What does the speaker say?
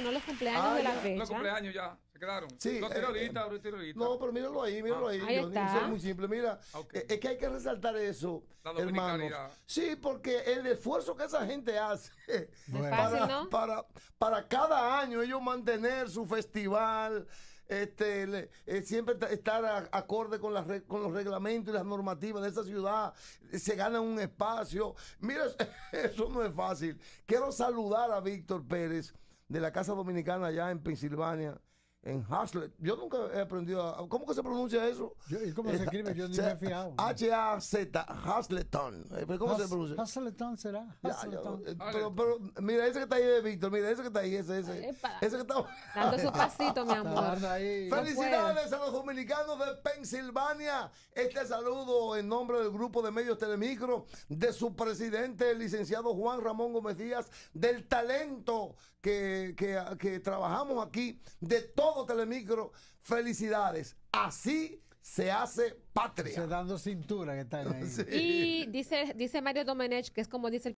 no los cumpleaños ah, de la fecha. Los cumpleaños ya, se quedaron. Sí, los eh, eh, No, pero míralo ahí, míralo ah. ahí. muy simple. Mira, eh, es que hay que resaltar eso, hermano. Sí, porque el esfuerzo que esa gente hace para, para, cada año ellos mantener su festival este, siempre estar acorde con, con los reglamentos y las normativas de esa ciudad, se gana un espacio. Mira, eso no es fácil. Quiero saludar a Víctor Pérez de la Casa Dominicana allá en Pensilvania en Haslet. Yo nunca he aprendido a. ¿Cómo que se pronuncia eso? ¿Y cómo se escribe? Yo ni me he fijado. H-A-Z, Hasleton. Eh, ¿Cómo se pronuncia? Hasleton será. Eh, pero, mira, ese que está ahí de Víctor, mira, ese que está ahí, ese, ese. Ese que está. Dando su pasito, mi amor. Felicidades a los dominicanos de Pensilvania. Este saludo en nombre del grupo de medios Telemicro, de su presidente, el licenciado Juan Ramón Gómez Díaz, del talento que, que, que trabajamos aquí, de todo Telemicro, felicidades. Así se hace patria. Se dando cintura que está ahí. Y dice, dice Mario Domenech, que es como dice el